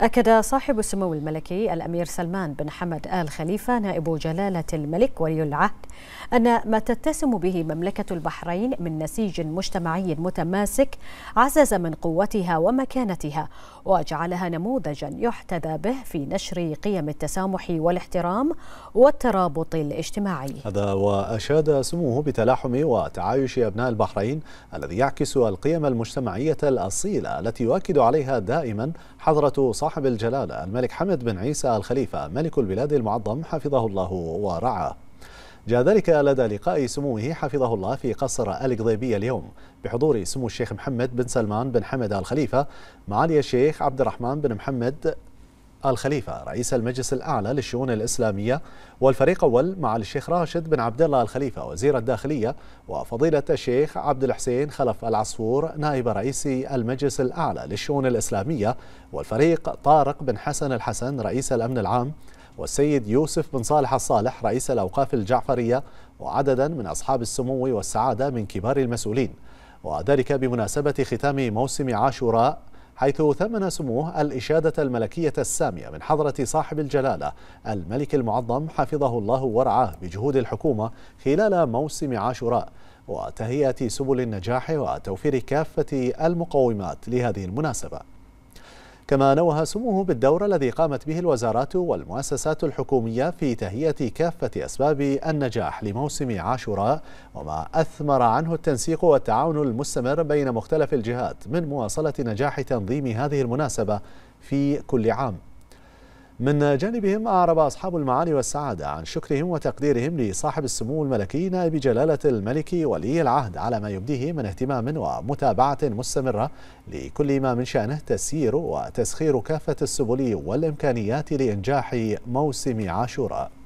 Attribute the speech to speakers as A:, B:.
A: أكد صاحب السمو الملكي الأمير سلمان بن حمد آل خليفة نائب جلالة الملك ولي العهد أن ما تتسم به مملكة البحرين من نسيج مجتمعي متماسك عزز من قوتها ومكانتها وجعلها نموذجا يحتذى به في نشر قيم التسامح والاحترام والترابط الاجتماعي
B: هذا وأشاد سموه بتلاحم وتعايش أبناء البحرين الذي يعكس القيم المجتمعية الأصيلة التي يؤكد عليها دائما حضرة صاحب صاحب الجلالة الملك حمد بن عيسى الخليفة ملك البلاد المعظم حفظه الله ورعاه جاء ذلك لدى لقاء سموه حفظه الله في قصر القضيبية اليوم بحضور سمو الشيخ محمد بن سلمان بن حمد الخليفة معالي الشيخ عبد الرحمن بن محمد الخليفة رئيس المجلس الأعلى للشؤون الإسلامية والفريق أول مع الشيخ راشد بن عبد الله الخليفة وزير الداخلية وفضيلة الشيخ عبد الحسين خلف العصفور نائب رئيس المجلس الأعلى للشؤون الإسلامية والفريق طارق بن حسن الحسن رئيس الأمن العام والسيد يوسف بن صالح الصالح رئيس الأوقاف الجعفرية وعددا من أصحاب السمو والسعادة من كبار المسؤولين وذلك بمناسبة ختام موسم عاشوراء حيث ثمن سموه الإشادة الملكية السامية من حضرة صاحب الجلالة الملك المعظم حفظه الله ورعاه بجهود الحكومة خلال موسم عاشوراء وتهيئة سبل النجاح وتوفير كافة المقومات لهذه المناسبة كما نوه سموه بالدور الذي قامت به الوزارات والمؤسسات الحكومية في تهيئة كافة أسباب النجاح لموسم عاشوراء وما أثمر عنه التنسيق والتعاون المستمر بين مختلف الجهات من مواصلة نجاح تنظيم هذه المناسبة في كل عام من جانبهم أعرب أصحاب المعاني والسعادة عن شكرهم وتقديرهم لصاحب السمو الملكي نائب جلالة الملك ولي العهد على ما يبديه من اهتمام ومتابعة مستمرة لكل ما من شأنه تسيير وتسخير كافة السبل والإمكانيات لإنجاح موسم عاشوراء